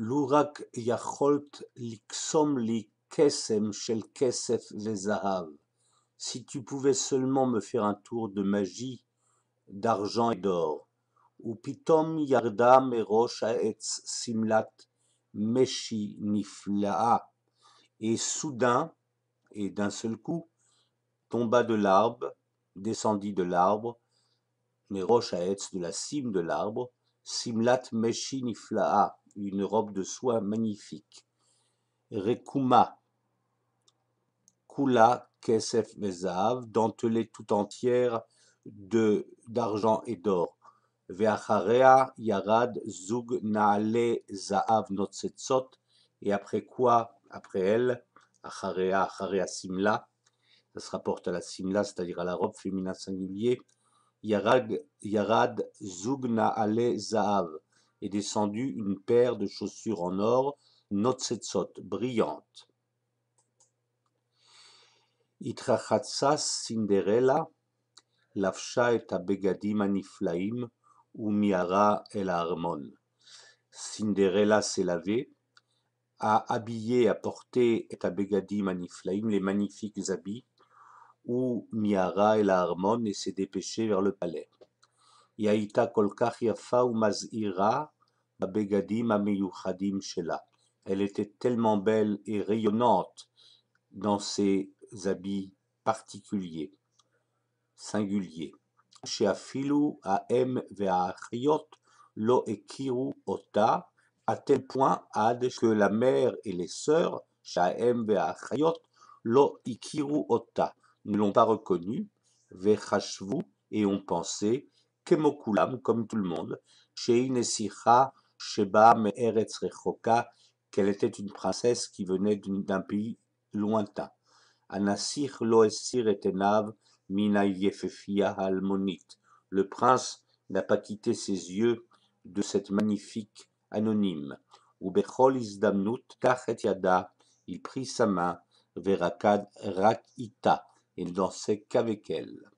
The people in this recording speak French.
Lurak Yacholt liksom li לי קסם Si tu pouvais seulement me faire un tour de magie, d'argent et d'or. Upitom Yarda מראש Simlat simlat niflaa niflaa. et soudain, et d'un seul coup, tomba de l'arbre, descendit de l'arbre, Meroch de la cime de l'arbre, Simlat Meshi Niflaa, une robe de soie magnifique. Rekuma, Kula Kesef Mezav, dentelée tout entière de d'argent et d'or. Veacharea Yarad Zug Naale Zaav sot »« et après quoi, après elle, Acharea, Acharea Simla, ça se rapporte à la Simla, c'est-à-dire à la robe féminin singulier, Yarad, Yarad Zugna et descendu une paire de chaussures en or, Notsetsot, brillante. Itrachatsas Cinderella, Lafcha et Abegadim Aniflaim, ou Miara El Harmon. Cinderella s'est lavée, a habillé, a porté et Abegadim Aniflaim, les magnifiques habits, ou Miara El Harmon, et s'est dépêchée vers le palais. Elle était tellement belle et rayonnante dans ses habits particuliers, singuliers. Sheafilu Aem Veachriot Lo Ekiru Ota, à tel point que la mère et les sœurs, Shaem Veachriot Lo Ikiru Ota, ne l'ont pas reconnue, Vechashvu, et ont pensé, Kemokulam, comme tout le monde, Sheinesicha Sheba Me'eretz Rechoka, qu'elle était une princesse qui venait d'un pays lointain. Anasir Loesir Etenav Mina Yefefia Almonite. Le prince n'a pas quitté ses yeux de cette magnifique anonyme. Ubechol Isdamnut tachet Yada, il prit sa main, Verakad Rakita, Il dansait qu'avec elle.